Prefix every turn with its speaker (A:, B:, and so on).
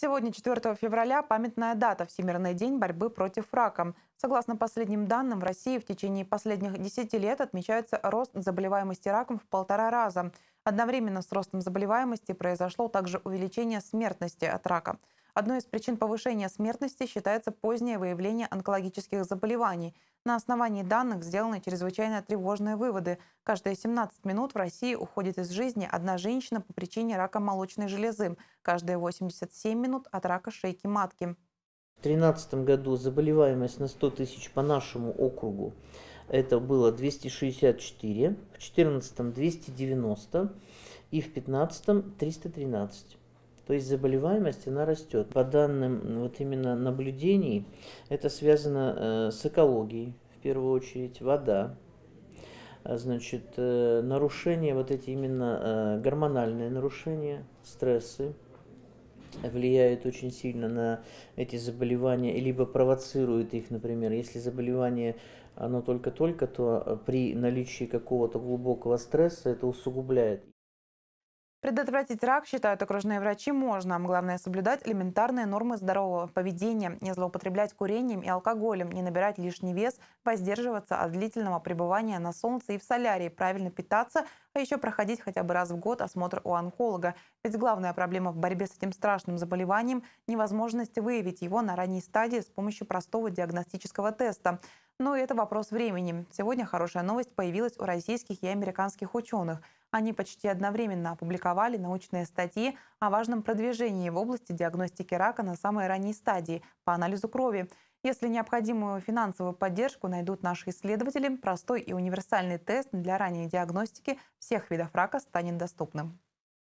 A: Сегодня, 4 февраля, памятная дата – Всемирный день борьбы против рака. Согласно последним данным, в России в течение последних 10 лет отмечается рост заболеваемости раком в полтора раза. Одновременно с ростом заболеваемости произошло также увеличение смертности от рака – Одной из причин повышения смертности считается позднее выявление онкологических заболеваний. На основании данных сделаны чрезвычайно тревожные выводы. Каждые 17 минут в России уходит из жизни одна женщина по причине рака молочной железы, каждые 87 минут от рака шейки матки. В
B: 2013 году заболеваемость на 100 тысяч по нашему округу это было 264, в 2014 290 и в 2015 313. То есть заболеваемость, она растет. По данным вот именно наблюдений, это связано э, с экологией, в первую очередь, вода, а, значит, э, нарушения, вот эти именно э, гормональные нарушения, стрессы, влияют очень сильно на эти заболевания, либо провоцируют их, например, если заболевание оно только-только, то при наличии какого-то глубокого стресса это усугубляет.
A: Предотвратить рак, считают окружные врачи, можно. Главное соблюдать элементарные нормы здорового поведения, не злоупотреблять курением и алкоголем, не набирать лишний вес, воздерживаться от длительного пребывания на солнце и в солярии, правильно питаться, а еще проходить хотя бы раз в год осмотр у онколога. Ведь главная проблема в борьбе с этим страшным заболеванием – невозможность выявить его на ранней стадии с помощью простого диагностического теста. Но это вопрос времени. Сегодня хорошая новость появилась у российских и американских ученых – они почти одновременно опубликовали научные статьи о важном продвижении в области диагностики рака на самой ранней стадии по анализу крови. Если необходимую финансовую поддержку найдут наши исследователи, простой и универсальный тест для ранней диагностики всех видов рака станет доступным.